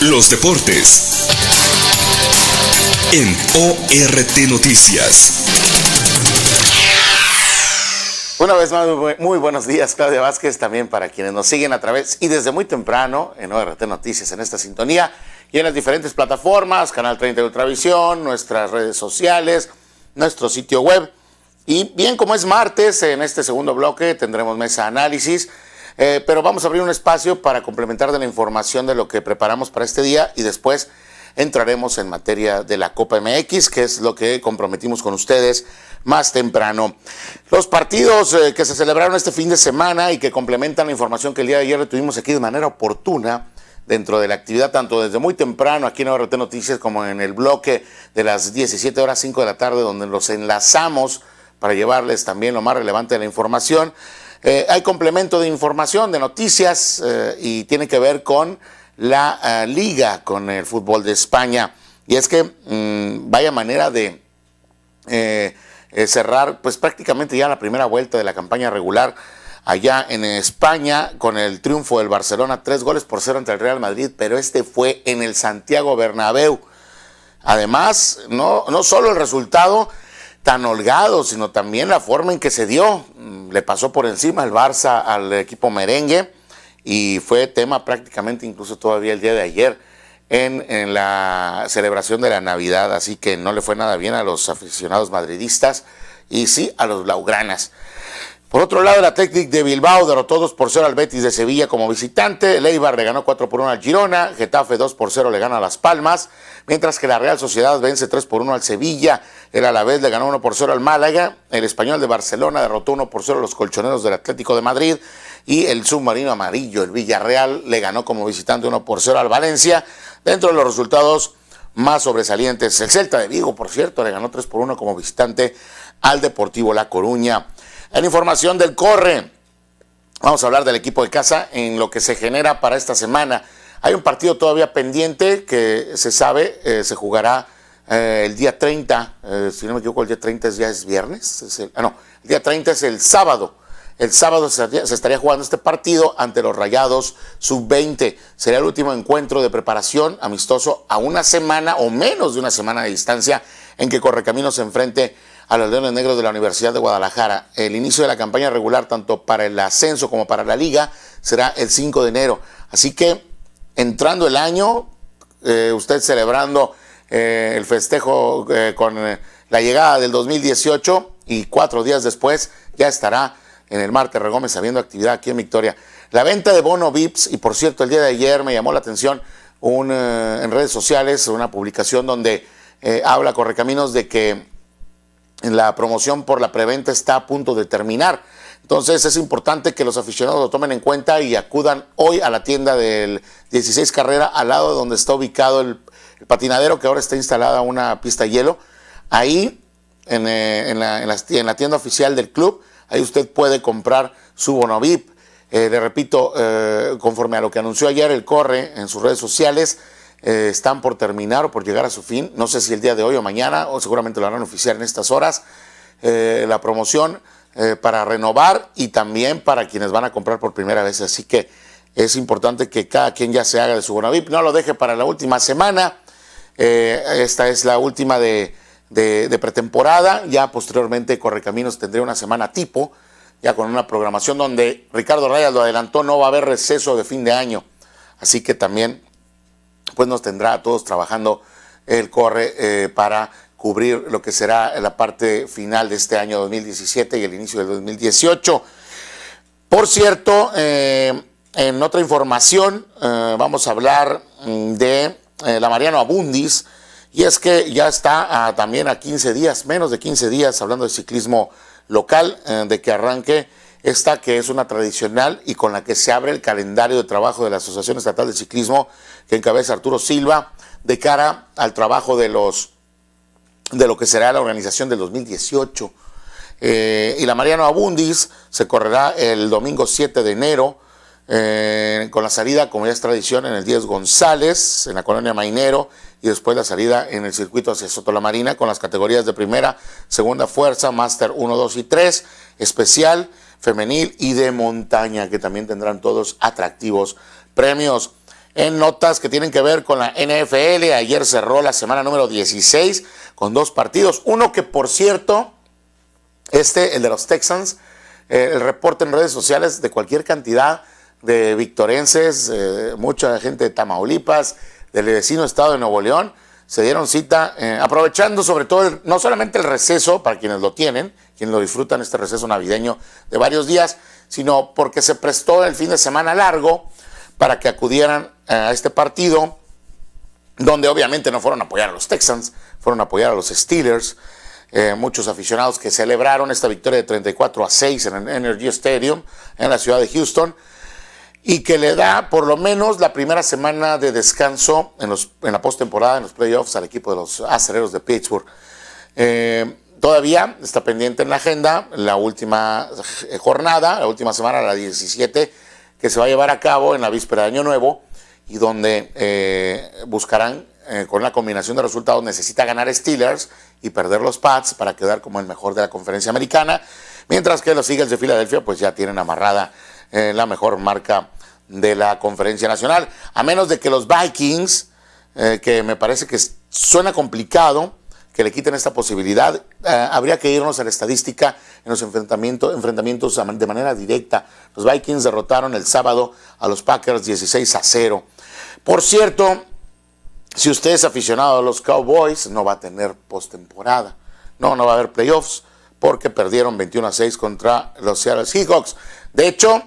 Los deportes en ORT Noticias. Una vez más, muy buenos días, Claudia Vázquez, también para quienes nos siguen a través y desde muy temprano en ORT Noticias, en esta sintonía y en las diferentes plataformas, Canal 30 de Ultravisión, nuestras redes sociales, nuestro sitio web y bien, como es martes, en este segundo bloque tendremos mesa análisis, eh, pero vamos a abrir un espacio para complementar de la información de lo que preparamos para este día y después entraremos en materia de la Copa MX, que es lo que comprometimos con ustedes más temprano. Los partidos eh, que se celebraron este fin de semana y que complementan la información que el día de ayer tuvimos aquí de manera oportuna dentro de la actividad, tanto desde muy temprano aquí en ORT Noticias como en el bloque de las 17 horas 5 de la tarde, donde los enlazamos para llevarles también lo más relevante de la información. Eh, hay complemento de información, de noticias, eh, y tiene que ver con la eh, liga, con el fútbol de España. Y es que mm, vaya manera de cerrar pues prácticamente ya la primera vuelta de la campaña regular allá en España con el triunfo del Barcelona, tres goles por cero ante el Real Madrid, pero este fue en el Santiago Bernabéu. Además, no, no solo el resultado, tan holgado, sino también la forma en que se dio. Mm, le pasó por encima el Barça al equipo merengue y fue tema prácticamente incluso todavía el día de ayer en, la celebración de la Navidad, así que no le fue nada bien a los aficionados madridistas y sí a los blaugranas. Por otro lado, el Athletic de Bilbao derrotó 2 por 0 al Betis de Sevilla como visitante. El le ganó 4 por 1 al Girona. Getafe 2 por 0 le gana a Las Palmas. Mientras que la Real Sociedad vence 3 por 1 al Sevilla. El Alavés le ganó 1 por 0 al Málaga. El Español de Barcelona derrotó 1 por 0 a los colchoneros del Atlético de Madrid. Y el submarino amarillo, el Villarreal, le ganó como visitante 1 por 0 al Valencia. Dentro de los resultados más sobresalientes, el Celta de Vigo, por cierto, le ganó 3 por 1 como visitante al Deportivo La Coruña. En información del corre, vamos a hablar del equipo de casa en lo que se genera para esta semana. Hay un partido todavía pendiente que se sabe, eh, se jugará eh, el día 30, eh, si no me equivoco, el día 30 es, ya es viernes, ah, no, el día 30 es el sábado. El sábado se estaría, jugando este partido ante los Rayados Sub-20. Sería el último encuentro de preparación amistoso a una semana o menos de una semana de distancia en que Correcaminos se enfrente a los Leones Negros de la Universidad de Guadalajara. El inicio de la campaña regular, tanto para el ascenso como para la liga, será el 5 de enero. Así que, entrando el año, eh, usted celebrando eh, el festejo eh, con la llegada del 2018 y cuatro días después ya estará en el Marte Regómez habiendo actividad aquí en Victoria. La venta de bono VIPs, y por cierto, el día de ayer me llamó la atención un, en redes sociales una publicación donde habla Correcaminos de que la promoción por la preventa está a punto de terminar. Entonces es importante que los aficionados lo tomen en cuenta y acudan hoy a la tienda del 16 Carrera, al lado de donde está ubicado el, patinadero, que ahora está instalada una pista de hielo. Ahí, eh, en, la, tienda oficial del club, ahí usted puede comprar su bono eh, le repito, eh, conforme a lo que anunció ayer el Corre en sus redes sociales, eh, están por terminar o por llegar a su fin. No sé si el día de hoy o mañana, o seguramente lo harán oficial en estas horas, eh, la promoción eh, para renovar y también para quienes van a comprar por primera vez. Así que es importante que cada quien ya se haga de su Bonavip. No lo deje para la última semana. esta es la última de, pretemporada. Ya posteriormente Correcaminos tendría una semana tipo, ya con una programación donde Ricardo Rayas lo adelantó, no va a haber receso de fin de año. Así que también pues nos tendrá a todos trabajando el corre eh, para cubrir lo que será la parte final de este año 2017 y el inicio del 2018. Por cierto, eh, en otra información eh, vamos a hablar mm, de la Mariano Abundis y es que ya está también a 15 días, menos de 15 días, hablando de ciclismo local, de que arranque esta que es una tradicional y con la que se abre el calendario de trabajo de la Asociación Estatal de Ciclismo que encabeza Arturo Silva de cara al trabajo de los de lo que será la organización del 2018. Eh, y la Mariano Abundis se correrá el domingo 7 de enero eh, con la salida, como ya es tradición, en el 10 González, en la colonia Mainero, y después la salida en el circuito hacia Soto Marina con las categorías de primera, segunda fuerza, máster 1, 2 y 3, especial femenil y de montaña, que también tendrán todos atractivos premios. En notas que tienen que ver con la NFL, ayer cerró la semana número 16 con dos partidos. Uno que, por cierto, este, el de los Texans, eh, el reporte en redes sociales de cualquier cantidad de victorenses, eh, mucha gente de Tamaulipas, del vecino estado de Nuevo León, se dieron cita, eh, aprovechando sobre todo, no solamente el receso para quienes lo tienen, quienes lo disfrutan este receso navideño de varios días, sino porque se prestó el fin de semana largo para que acudieran eh, a este partido, donde obviamente no fueron a apoyar a los Texans, fueron a apoyar a los Steelers. Eh, muchos aficionados que celebraron esta victoria de 34 a 6 en el Energy Stadium en la ciudad de Houston y que le da por lo menos la primera semana de descanso en, en la postemporada, en los playoffs, al equipo de los acereros de Pittsburgh. Eh, Todavía está pendiente en la agenda la última eh, jornada, la última semana, la 17, que se va a llevar a cabo en la víspera de Año Nuevo y donde eh, buscarán eh, con la combinación de resultados necesita ganar Steelers y perder los Pats para quedar como el mejor de la conferencia americana, mientras que los Eagles de Filadelfia pues ya tienen amarrada la mejor marca de la conferencia nacional, a menos de que los Vikings, que me parece que suena complicado, que le quiten esta posibilidad. Eh, habría que irnos a la estadística en los enfrentamientos, enfrentamientos de manera directa. Los Vikings derrotaron el sábado a los Packers 16 a 0. Por cierto, si usted es aficionado a los Cowboys, no va a tener postemporada. No, no va a haber playoffs porque perdieron 21 a 6 contra los Seattle Seahawks. De hecho,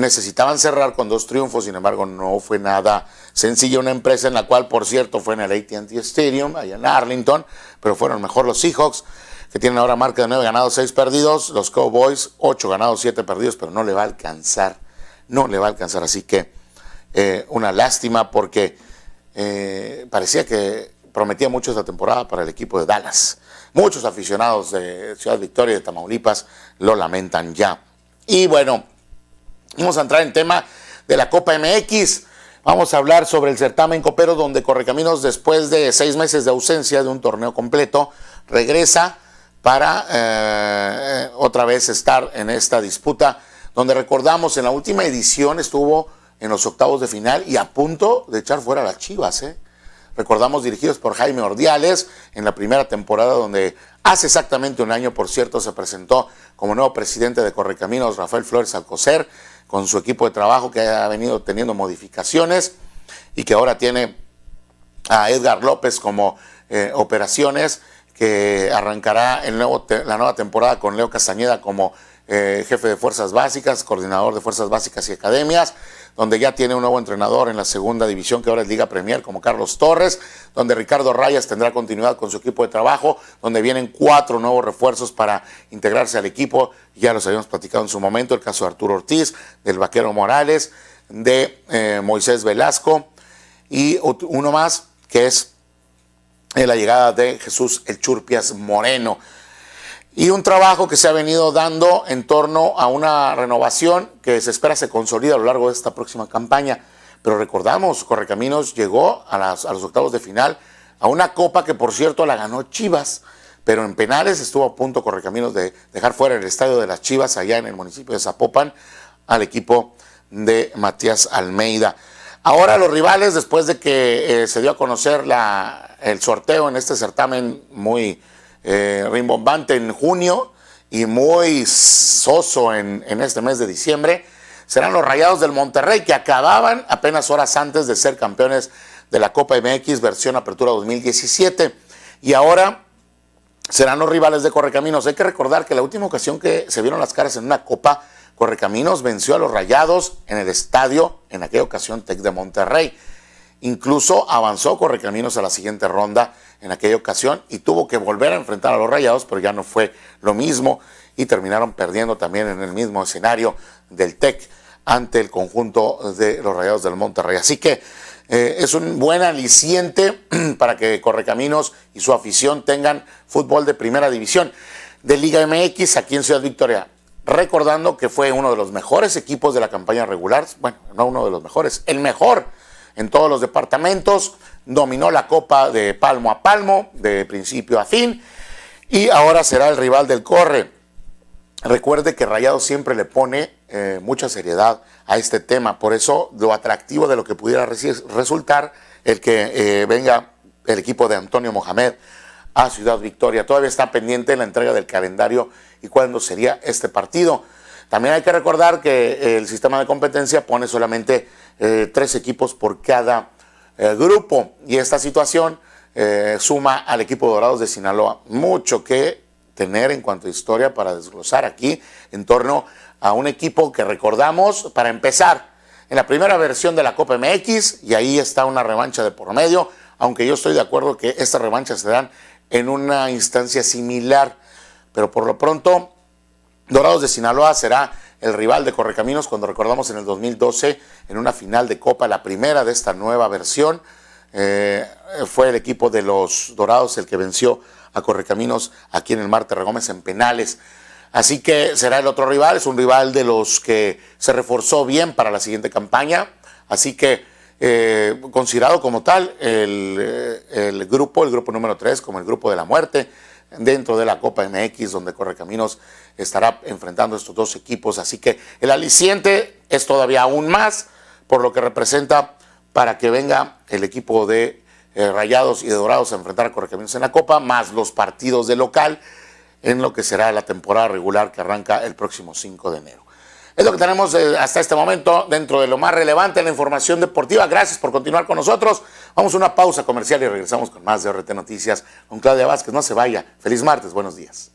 Necesitaban cerrar con dos triunfos, sin embargo, no fue nada sencillo. Una empresa en la cual, por cierto, fue en el ATT Stadium, allá en Arlington, pero fueron mejor los Seahawks, que tienen ahora marca de nueve ganados, seis perdidos. Los Cowboys, ocho ganados, siete perdidos, pero no le va a alcanzar. No le va a alcanzar. Así que eh, una lástima porque eh, parecía que prometía mucho esta temporada para el equipo de Dallas. Muchos aficionados de Ciudad Victoria y de Tamaulipas lo lamentan ya. Y bueno. Vamos a entrar en tema de la Copa MX. Vamos a hablar sobre el certamen copero donde Correcaminos, después de seis meses de ausencia de un torneo completo, regresa para eh, otra vez estar en esta disputa, donde recordamos en la última edición estuvo en los octavos de final y a punto de echar fuera a las Chivas. ¿eh? Recordamos dirigidos por Jaime Ordiales en la primera temporada donde hace exactamente un año, por cierto, se presentó como nuevo presidente de Correcaminos Rafael Flores Alcocer con su equipo de trabajo que ha venido teniendo modificaciones y que ahora tiene a Edgar López como eh, operaciones, que arrancará el nuevo la nueva temporada con Leo Castañeda como eh, jefe de fuerzas básicas, coordinador de fuerzas básicas y academias donde ya tiene un nuevo entrenador en la segunda división, que ahora es Liga Premier, como Carlos Torres, donde Ricardo Rayas tendrá continuidad con su equipo de trabajo, donde vienen cuatro nuevos refuerzos para integrarse al equipo, ya los habíamos platicado en su momento, el caso de Arturo Ortiz, del Vaquero Morales, de eh, Moisés Velasco, y uno más, que es eh, la llegada de Jesús El Churpias Moreno y un trabajo que se ha venido dando en torno a una renovación que se espera se consolida a lo largo de esta próxima campaña. Pero recordamos, Correcaminos llegó a, los octavos de final a una copa que por cierto la ganó Chivas, pero en penales estuvo a punto Correcaminos de dejar fuera el estadio de las Chivas allá en el municipio de Zapopan al equipo de Matías Almeida. Ahora los rivales, después de que eh, se dio a conocer el sorteo en este certamen muy eh, rimbombante en junio y muy soso en, en este mes de diciembre, serán los Rayados del Monterrey que acababan apenas horas antes de ser campeones de la Copa MX versión Apertura 2017 y ahora serán los rivales de Correcaminos. Hay que recordar que la última ocasión que se vieron las caras en una copa, Correcaminos venció a los Rayados en el estadio, en aquella ocasión Tec de Monterrey. Incluso avanzó Correcaminos a la siguiente ronda en aquella ocasión y tuvo que volver a enfrentar a los Rayados, pero ya no fue lo mismo y terminaron perdiendo también en el mismo escenario del TEC ante el conjunto de los Rayados del Monterrey. Así que eh, es un buen aliciente para que Correcaminos y su afición tengan fútbol de primera división de Liga MX aquí en Ciudad Victoria. Recordando que fue uno de los mejores equipos de la campaña regular, bueno, no uno de los mejores, el mejor en todos los departamentos, dominó la Copa de palmo a palmo, de principio a fin, y ahora será el rival del Corre. Recuerde que Rayado siempre le pone eh, mucha seriedad a este tema, por eso lo atractivo de lo que pudiera resultar el que eh, venga el equipo de Antonio Mohamed a Ciudad Victoria. Todavía está pendiente la entrega del calendario y cuándo sería este partido. También hay que recordar que eh, el sistema de competencia pone solamente eh, tres equipos por cada eh, grupo y esta situación suma al equipo Dorados de Sinaloa. Mucho que tener en cuanto a historia para desglosar aquí en torno a un equipo que recordamos para empezar en la primera versión de la Copa MX y ahí está una revancha de por medio, aunque yo estoy de acuerdo que estas revanchas se dan en una instancia similar, pero por lo pronto Dorados de Sinaloa será el rival de Correcaminos cuando recordamos en el 2012 en una final de Copa, la primera de esta nueva versión. Eh, fue el equipo de los Dorados el que venció a Correcaminos aquí en el Marte Gómez en penales. Así que será el otro rival, es un rival de los que se reforzó bien para la siguiente campaña. Así que eh, considerado como tal el, eh, el grupo, el grupo número 3, como el grupo de la muerte dentro de la Copa MX, donde Correcaminos estará enfrentando estos dos equipos. Así que el aliciente es todavía aún más por lo que representa para que venga el equipo de eh, Rayados y de Dorados a enfrentar a Correcaminos en la Copa, más los partidos de local en lo que será la temporada regular que arranca el próximo 5 de enero. Es lo que tenemos eh, hasta este momento dentro de lo más relevante en la información deportiva. Gracias por continuar con nosotros. Vamos a una pausa comercial y regresamos con más de RT Noticias con Claudia Vázquez. No se vaya. Feliz martes. Buenos días.